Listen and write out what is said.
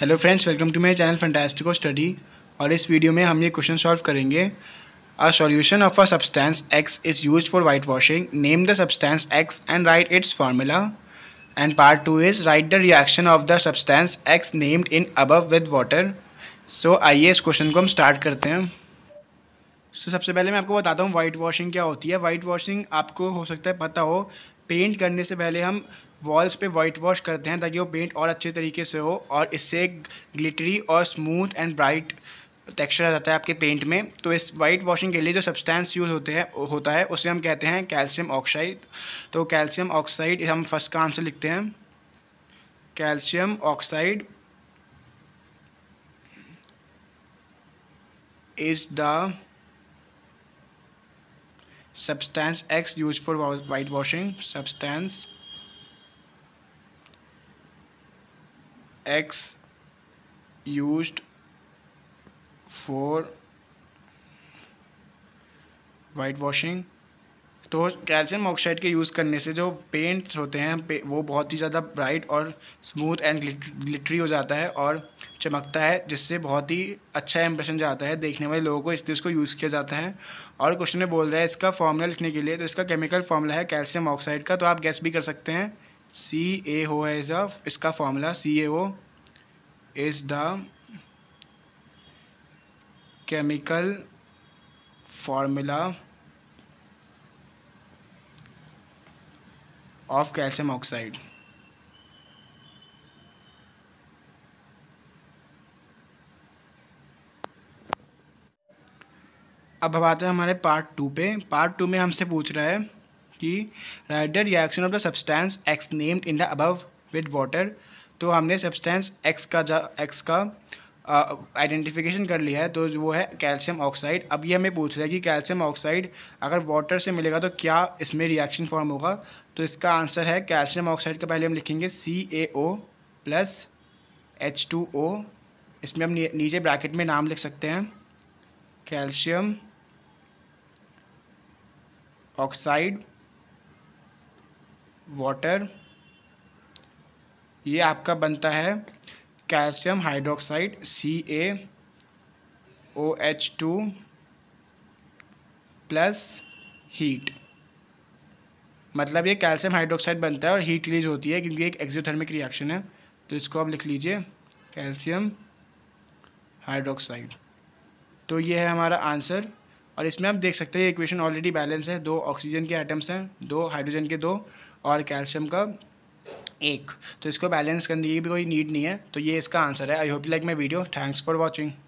hello friends welcome to my channel fantastico study और इस video में हम ये क्वेश्चन सॉल्व करेंगे a solution of a substance X is use for white washing name the substance X and write its formula and part two is write the reaction of the substance X named in above with water so आइए इस question को हम start करते हैं सो so, सबसे पहले मैं आपको बताता हूँ वाइट वॉशिंग क्या होती है वाइट वॉशिंग आपको हो सकता है पता हो पेंट करने से पहले हम वॉल्स पे वाइट वॉश करते हैं ताकि वो पेंट और अच्छे तरीके से हो और इससे ग्लिटरी और स्मूथ एंड ब्राइट टेक्सचर आ जाता है आपके पेंट में तो इस वाइट वॉशिंग के लिए जो सब्सटेंस यूज़ होते हैं होता है उसे हम कहते हैं कैल्शियम ऑक्साइड तो कैल्शियम ऑक्साइड हम फर्स्ट का आंसर लिखते हैं calcium oxide the substance X use for white washing substance X use for white washing तो कैल्शियम ऑक्साइड के यूज़ करने से जो पेंट्स होते हैं वो बहुत ही ज़्यादा ब्राइट और स्मूथ एंड ग्लिटरी हो जाता है और चमकता है जिससे बहुत ही अच्छा इंप्रेशन जाता है देखने वाले लोगों को इसलिए उसको यूज़ किया जाता है और क्वेश्चन में बोल रहा है इसका फॉर्मूला लिखने के लिए तो इसका केमिकल फॉर्मूला है कैल्शियम ऑक्साइड का तो आप गैस भी कर सकते हैं सी ए हो एज अ इसका formula C A O is the chemical formula of calcium oxide अब अब आते हैं हमारे पार्ट टू पे पार्ट टू में हमसे पूछ रहा है कि write the reaction of the substance X named in the above with water तो हमने सब्सटेंस एक्स का जा एक्स का आइडेंटिफिकेशन uh, कर लिया है तो वो है कैल्शियम ऑक्साइड अब ये हमें पूछ रहा है कि कैल्शियम ऑक्साइड अगर वाटर से मिलेगा तो क्या इसमें रिएक्शन फॉर्म होगा तो इसका आंसर है कैल्शियम ऑक्साइड का पहले हम लिखेंगे C A O plus H two O इसमें हम नीचे ब्रैकेट में नाम लिख सकते हैं कैल्शियम ऑक्साइड वाटर ये आपका बनता है calcium hydroxide C A O H two plus heat मतलब ये कैल्शियम हाइड्रोक्साइड बनता है और हीट रिलीज होती है क्योंकि एक एक्जोथर्मिक रिएक्शन है तो इसको आप लिख लीजिए कैल्शियम हाइड्रोक्साइड तो ये है हमारा आंसर और इसमें आप देख सकते हैं ये इक्वेशन ऑलरेडी बैलेंस है दो ऑक्सीजन के आइटम्स हैं दो हाइड्रोजन के दो और कैल्शियम का एक तो इसको बैलेंस करने की भी कोई नीड नहीं है तो ये इसका आंसर है I hope like my video thanks for watching